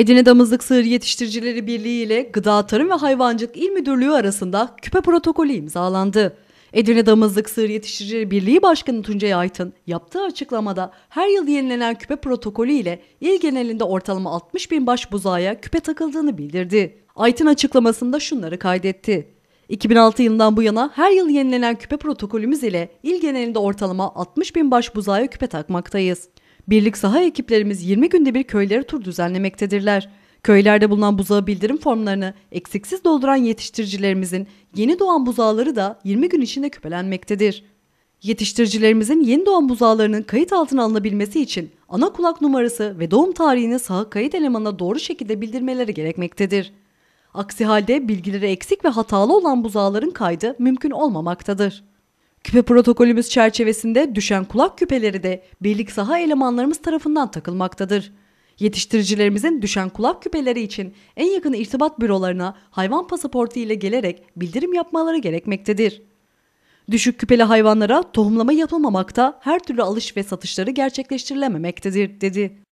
Edirne Damızlık Sığır Yetiştiricileri Birliği ile Gıda Tarım ve Hayvancılık İl Müdürlüğü arasında küpe protokolü imzalandı. Edirne Damızlık Sığır Yetiştiricileri Birliği Başkanı Tuncay Aytın yaptığı açıklamada her yıl yenilenen küpe protokolü ile il genelinde ortalama 60 bin baş buzağa küpe takıldığını bildirdi. Aytın açıklamasında şunları kaydetti. 2006 yılından bu yana her yıl yenilenen küpe protokolümüz ile il genelinde ortalama 60 bin baş buzağa küpe takmaktayız. Birlik saha ekiplerimiz 20 günde bir köylere tur düzenlemektedirler. Köylerde bulunan buzağı bildirim formlarını eksiksiz dolduran yetiştiricilerimizin yeni doğan buzağları da 20 gün içinde küpelenmektedir. Yetiştiricilerimizin yeni doğan buzağlarının kayıt altına alınabilmesi için ana kulak numarası ve doğum tarihini saha kayıt elemanına doğru şekilde bildirmeleri gerekmektedir. Aksi halde bilgileri eksik ve hatalı olan buzağların kaydı mümkün olmamaktadır. Küpe protokolümüz çerçevesinde düşen kulak küpeleri de birlik saha elemanlarımız tarafından takılmaktadır. Yetiştiricilerimizin düşen kulak küpeleri için en yakın irtibat bürolarına hayvan pasaportu ile gelerek bildirim yapmaları gerekmektedir. Düşük küpeli hayvanlara tohumlama yapılmamakta her türlü alış ve satışları gerçekleştirilememektedir, dedi.